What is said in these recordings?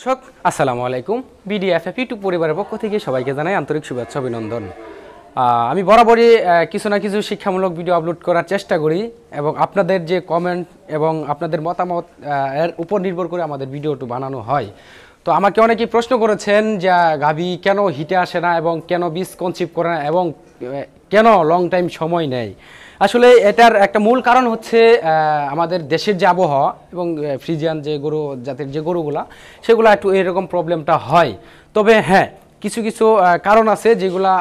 দর্শক আসসালামু আলাইকুম বিডিএফএফ ইউটিউব পরিবারের পক্ষ থেকে সবাইকে জানাই আন্তরিক শুভেচ্ছা অভিনন্দন আমি বরাবরই কিছু না কিছু শিক্ষামূলক ভিডিও আপলোড করার চেষ্টা করি এবং আপনাদের যে কমেন্ট এবং আপনাদের মতামত এর উপর নির্ভর করে আমাদের ভিডিওটি বানানো হয় তো আমাকে অনেকেই প্রশ্ন করেছেন যে গাভি কেন হিটে আসে না এবং কেন বীজ কনসিভ করে না এবং কেন লং টাইম সময় নেয় আসলে এটার একটা মূল কারণ হচ্ছে আমাদের দেশের যে আবহাওয়া এবং ফ্রিজিয়ান যে গরু জাতের যে গরুগুলা সেগুলো একটু এরকম প্রবলেমটা হয় তবে হ্যাঁ কিছু কিছু কারণ আছে যেগুলা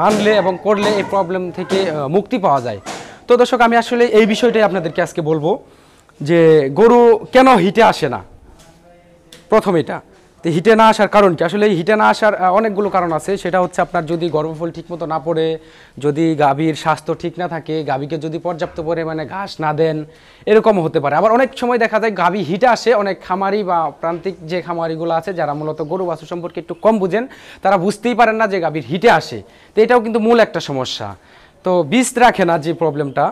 মানলে এবং করলে এই প্রবলেম থেকে মুক্তি পাওয়া যায় তো দর্শক আমি আসলে এই বিষয়টাই আপনাদেরকে আজকে বলবো যে গরু কেন হিটে আসে না প্রথম এটা তো হিটে না আসার কারণ কি আসলে হিটে না আসার অনেকগুলো কারণ আছে সেটা হচ্ছে আপনার যদি গর্ভফল ঠিকমতো না পড়ে যদি গাভীর স্বাস্থ্য ঠিক না থাকে গাভীকে যদি পর্যাপ্ত পরিমাণে ঘাস না দেন এরকম হতে পারে আবার অনেক সময় দেখা যায় গাভী হিটে আসে অনেক খামারি বা প্রান্তিক যে খামারিগুলো আছে যারা মূলত গরু বাসু সম্পর্কে একটু কম বুঝেন তারা বুঝতেই পারেন না যে গাভীর হিটে আসে তো এটাও কিন্তু মূল একটা সমস্যা তো বীজ রাখে না যে প্রবলেমটা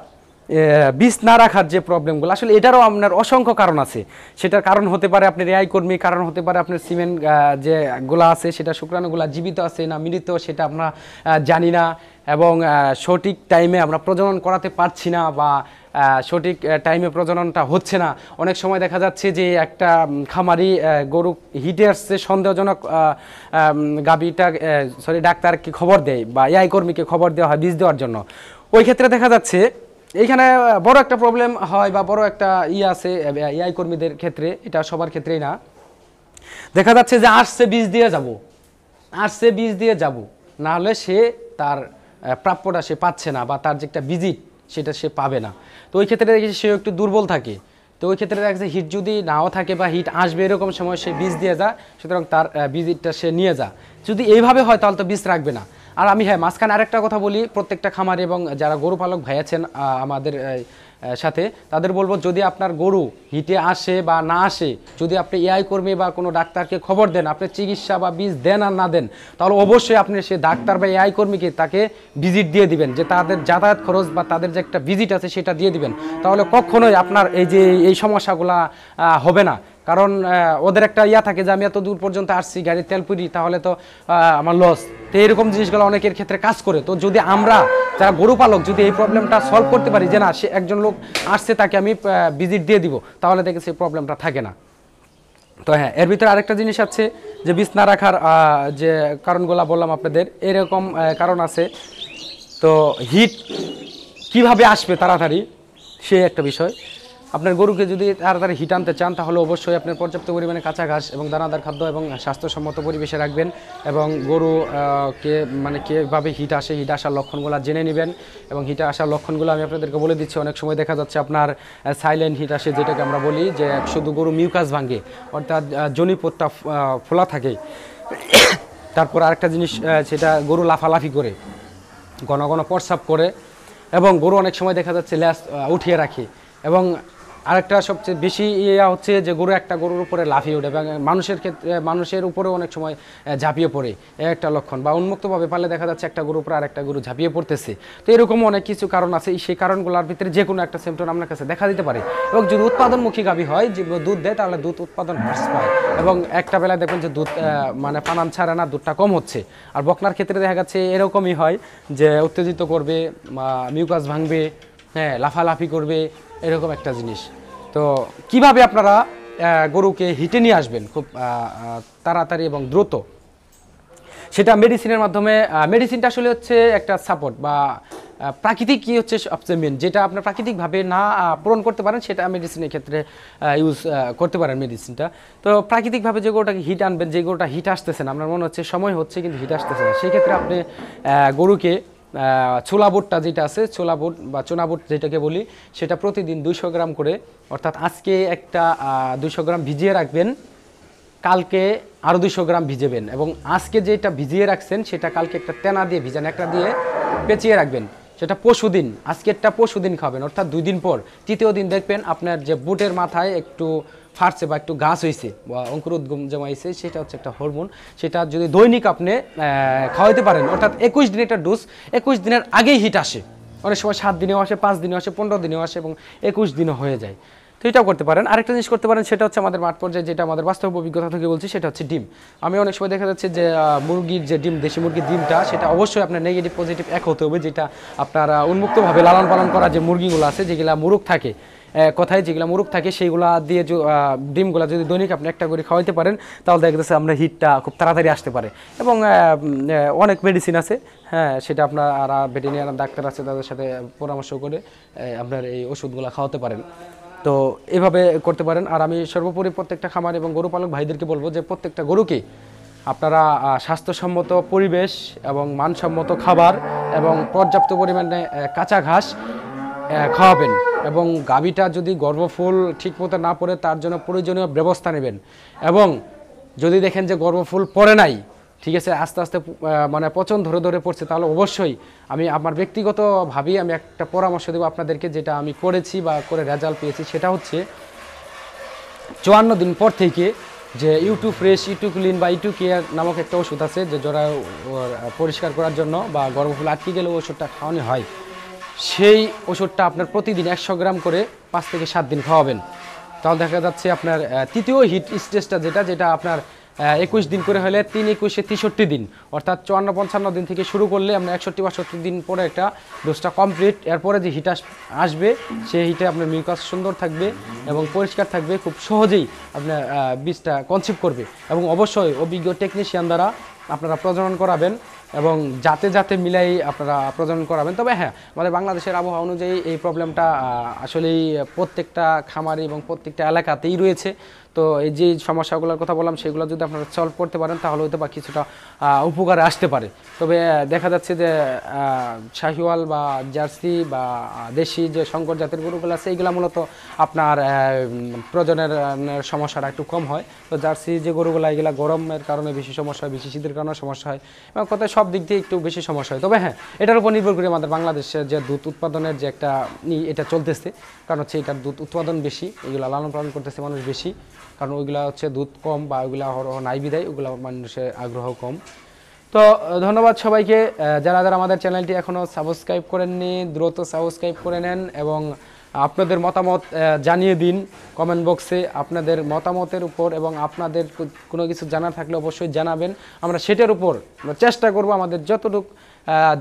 বীজ না রাখার যে প্রবলেমগুলো আসলে এটারও আপনার অসংখ্য কারণ আছে সেটার কারণ হতে পারে আপনার এআই কর্মী কারণ হতে পারে আপনার সিমেন্ট যে গোলা আছে সেটা শুক্রাণুগুলা জীবিত আছে না মৃত সেটা আমরা জানি না এবং সঠিক টাইমে আমরা প্রজনন করাতে পারছি না বা সঠিক টাইমে প্রজননটা হচ্ছে না অনেক সময় দেখা যাচ্ছে যে একটা খামারি গরু হিটে আসছে সন্দেহজনক গাবিটা সরি ডাক্তারকে খবর দেয় বা এআই কর্মীকে খবর দেওয়া হয় বীজ দেওয়ার জন্য ওই ক্ষেত্রে দেখা যাচ্ছে এইখানে বড় একটা প্রবলেম হয় বা বড় একটা ই আছে এআই কর্মীদের ক্ষেত্রে এটা সবার ক্ষেত্রেই না দেখা যাচ্ছে যে আসছে বীজ দিয়ে যাব আসছে বীজ দিয়ে যাব না হলে সে তার প্রাপ্যটা সে পাচ্ছে না বা তার যে একটা ভিজিট সেটা সে পাবে না তো ওই ক্ষেত্রে দেখেছি সে একটু দুর্বল থাকে তো ওই ক্ষেত্রে দেখা যাচ্ছে হিট যদি নাও থাকে বা হিট আসবে এরকম সময় সে বীজ দিয়ে যা সুতরাং তার ভিজিটটা সে নিয়ে যা যদি এইভাবে হয় তাহলে তো বীজ রাখবে না আর আমি হ্যাঁ মাঝখানে আরেকটা কথা বলি প্রত্যেকটা খামার এবং যারা গরু পালক ভাই আছেন আমাদের সাথে তাদের বলবো যদি আপনার গরু হিটে আসে বা না আসে যদি আপনি এআই কর্মী বা কোনো ডাক্তারকে খবর দেন আপনি চিকিৎসা বা বীজ দেন আর না দেন তাহলে অবশ্যই আপনি সে ডাক্তার বা এআই কর্মীকে তাকে ভিজিট দিয়ে দিবেন যে তাদের যাতায়াত খরচ বা তাদের যে একটা ভিজিট আছে সেটা দিয়ে দিবেন তাহলে কখনোই আপনার এই যে এই সমস্যাগুলা হবে না কারণ ওদের একটা ইয়া থাকে যে আমি এত দূর পর্যন্ত আসছি গাড়ির তেল পুরি তাহলে তো আমার লস তো এইরকম জিনিসগুলো অনেকের ক্ষেত্রে কাজ করে তো যদি আমরা যারা গরু পালক যদি এই প্রবলেমটা সলভ করতে পারি যে না সে একজন লোক আসছে তাকে আমি ভিজিট দিয়ে দিব তাহলে দেখে সেই প্রবলেমটা থাকে না তো হ্যাঁ এর ভিতরে আরেকটা জিনিস আছে যে বিছনা রাখার যে কারণগুলো বললাম আপনাদের এরকম কারণ আছে তো হিট কিভাবে আসবে তাড়াতাড়ি সে একটা বিষয় আপনার গরুকে যদি তাড়াতাড়ি হিট আনতে চান তাহলে অবশ্যই আপনার পর্যাপ্ত পরিমাণে কাঁচা ঘাস এবং দানাদার খাদ্য এবং স্বাস্থ্যসম্মত পরিবেশে রাখবেন এবং গরু কে মানে কীভাবে হিট আসে হিট আসার লক্ষণগুলো জেনে নেবেন এবং হিট আসার লক্ষণগুলো আমি আপনাদেরকে বলে দিচ্ছি অনেক সময় দেখা যাচ্ছে আপনার সাইলেন্ট হিট আসে যেটাকে আমরা বলি যে শুধু গরু মিউকাস ভাঙে অর্থাৎ জনিপোতটা ফোলা থাকে তারপর আরেকটা জিনিস সেটা গরু লাফালাফি করে ঘন ঘন প্রস্রাব করে এবং গরু অনেক সময় দেখা যাচ্ছে ল্যাস উঠিয়ে রাখে এবং আরেকটা সবচেয়ে বেশি ইয়া হচ্ছে যে গরু একটা গরুর উপরে লাফিয়ে ওঠে এবং মানুষের ক্ষেত্রে মানুষের উপরেও অনেক সময় ঝাঁপিয়ে পড়ে একটা লক্ষণ বা উন্মুক্তভাবে পালে দেখা যাচ্ছে একটা গরুর উপরে আরেকটা গরু ঝাঁপিয়ে পড়তেছে তো এরকম অনেক কিছু কারণ আছে সেই কারণগুলোর ভিতরে যে কোনো একটা সিমটম আপনার কাছে দেখা দিতে পারে এবং যদি উৎপাদনমুখী গাভী হয় যে দুধ দেয় তাহলে দুধ উৎপাদন হ্রাস পায় এবং একটা বেলায় দেখবেন যে দুধ মানে পানান ছাড়ে না দুধটা কম হচ্ছে আর বকনার ক্ষেত্রে দেখা যাচ্ছে এরকমই হয় যে উত্তেজিত করবে মিউকাস ভাঙবে হ্যাঁ লাফালাফি করবে এরকম একটা জিনিস তো কিভাবে আপনারা গরুকে হিটে নিয়ে আসবেন খুব তাড়াতাড়ি এবং দ্রুত সেটা মেডিসিনের মাধ্যমে মেডিসিনটা আসলে হচ্ছে একটা সাপোর্ট বা প্রাকৃতিক কী হচ্ছে সবচেয়ে মেন যেটা আপনার প্রাকৃতিকভাবে না পূরণ করতে পারেন সেটা মেডিসিনের ক্ষেত্রে ইউজ করতে পারেন মেডিসিনটা তো প্রাকৃতিকভাবে যে গরুটাকে হিট আনবেন যে গরুটা হিট আসতেছে না আপনার মনে হচ্ছে সময় হচ্ছে কিন্তু হিট আসতেছে না সেক্ষেত্রে আপনি গরুকে ছোলা বুটটা যেটা আছে ছোলা বুট বা চোনা বুট যেটাকে বলি সেটা প্রতিদিন দুইশো গ্রাম করে অর্থাৎ আজকে একটা দুইশো গ্রাম ভিজিয়ে রাখবেন কালকে আরও দুশো গ্রাম ভিজেবেন এবং আজকে যেটা ভিজিয়ে রাখছেন সেটা কালকে একটা তেনা দিয়ে ভিজান একটা দিয়ে পেঁচিয়ে রাখবেন সেটা পশু দিন আজকেরটা পশু দিন খাবেন অর্থাৎ দুই দিন পর তৃতীয় দিন দেখবেন আপনার যে বুটের মাথায় একটু ফাটছে বা একটু গাছ হয়েছে বা অঙ্কুরোদ্গম জমাইছে সেটা হচ্ছে একটা হরমোন সেটা যদি দৈনিক আপনি খাওয়াইতে পারেন অর্থাৎ একুশ দিনের একটা ডোজ একুশ দিনের আগেই হিট আসে অনেক সময় সাত দিনেও আসে পাঁচ দিনেও আসে পনেরো দিনেও আসে এবং একুশ দিনও হয়ে যায় তো এটাও করতে পারেন আরেকটা জিনিস করতে পারেন সেটা হচ্ছে আমাদের মাঠ পর্যায়ে যেটা আমাদের বাস্তব অভিজ্ঞতা থেকে বলছি সেটা হচ্ছে ডিম আমি অনেক সময় দেখা যাচ্ছে যে মুরগির যে ডিম দেশি মুরগির ডিমটা সেটা অবশ্যই আপনার নেগেটিভ পজিটিভ এক হতে হবে যেটা আপনার উন্মুক্তভাবে লালন পালন করা যে মুরগিগুলো আছে যেগুলো মুরগ থাকে কথায় যেগুলো মুরুখ থাকে সেইগুলা দিয়ে ডিমগুলো যদি দৈনিক আপনি একটা করে খাওয়াইতে পারেন তাহলে দেখা যাচ্ছে আপনার হিটটা খুব তাড়াতাড়ি আসতে পারে এবং অনেক মেডিসিন আছে হ্যাঁ সেটা আপনার আর ভেটেরিনিয়ান ডাক্তার আছে তাদের সাথে পরামর্শ করে আপনার এই ওষুধগুলো খাওয়াতে পারেন তো এভাবে করতে পারেন আর আমি সর্বোপরি প্রত্যেকটা খামার এবং গরু পালক ভাইদেরকে বলবো যে প্রত্যেকটা গরুকে আপনারা স্বাস্থ্যসম্মত পরিবেশ এবং মানসম্মত খাবার এবং পর্যাপ্ত পরিমাণে কাঁচা ঘাস খাওয়াবেন এবং গাভীটা যদি গর্ভফুল মতো না পড়ে তার জন্য প্রয়োজনীয় ব্যবস্থা নেবেন এবং যদি দেখেন যে গর্ভফুল পড়ে নাই ঠিক আছে আস্তে আস্তে মানে পচন ধরে ধরে পড়ছে তাহলে অবশ্যই আমি আমার ব্যক্তিগতভাবেই আমি একটা পরামর্শ দেবো আপনাদেরকে যেটা আমি করেছি বা করে রেজাল্ট পেয়েছি সেটা হচ্ছে চুয়ান্ন দিন পর থেকে যে ইউটু ফ্রেশ ইউটু ক্লিন বা ইউটু কেয়ার নামক একটা ওষুধ আছে যে জরা পরিষ্কার করার জন্য বা গর্ভফুল আটকে গেলে ওষুধটা খাওয়ানো হয় সেই ওষুধটা আপনার প্রতিদিন একশো গ্রাম করে পাঁচ থেকে সাত দিন খাওয়াবেন তাহলে দেখা যাচ্ছে আপনার তৃতীয় হিট স্টেজটা যেটা যেটা আপনার একুশ দিন করে হলে তিন একুশে তেষট্টি দিন অর্থাৎ চুয়ান্ন পঞ্চান্ন দিন থেকে শুরু করলে আমরা একষট্টি বাষট্টি দিন পরে একটা ডোজটা কমপ্লিট এরপরে যে হিট আসবে সেই হিটে আপনার মিউকাস সুন্দর থাকবে এবং পরিষ্কার থাকবে খুব সহজেই আপনার বীজটা কনসিভ করবে এবং অবশ্যই অভিজ্ঞ টেকনিশিয়ান দ্বারা আপনারা প্রজনন করাবেন এবং যাতে যাতে মিলাই আপনারা প্রজনন করাবেন তবে হ্যাঁ আমাদের বাংলাদেশের আবহাওয়া অনুযায়ী এই প্রবলেমটা আসলেই প্রত্যেকটা খামারি এবং প্রত্যেকটা এলাকাতেই রয়েছে তো এই যে সমস্যাগুলোর কথা বললাম সেগুলো যদি আপনারা সলভ করতে পারেন তাহলে হয়তো বা কিছুটা উপকারে আসতে পারে তবে দেখা যাচ্ছে যে শাহিওয়াল বা জার্সি বা দেশি যে সংকর জাতের গরুগুলো আছে এইগুলো মূলত আপনার প্রজনের সমস্যাটা একটু কম হয় তো জার্সি যে গরুগুলো এগুলো গরমের কারণে বেশি সমস্যা হয় বেশি শীতের কারণে সমস্যা হয় এবং কথা সব দিক দিয়ে একটু বেশি সমস্যা হয় তবে হ্যাঁ এটার উপর নির্ভর করে আমাদের বাংলাদেশের যে দুধ উৎপাদনের যে একটা এটা চলতেছে কারণ হচ্ছে এটার দুধ উৎপাদন বেশি এগুলো লালন পালন করতেছে মানুষ বেশি কারণ ওইগুলা হচ্ছে দুধ কম বা ওইগুলা নাই বিদায় ওগুলা মানুষের আগ্রহ কম তো ধন্যবাদ সবাইকে যারা যারা আমাদের চ্যানেলটি এখনও সাবস্ক্রাইব করেননি দ্রুত সাবস্ক্রাইব করে নেন এবং আপনাদের মতামত জানিয়ে দিন কমেন্ট বক্সে আপনাদের মতামতের উপর এবং আপনাদের কোনো কিছু জানা থাকলে অবশ্যই জানাবেন আমরা সেটার উপর চেষ্টা করব আমাদের যতটুকু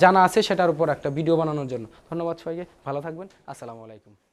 জানা আছে সেটার উপর একটা ভিডিও বানানোর জন্য ধন্যবাদ সবাইকে ভালো থাকবেন আসসালামু আলাইকুম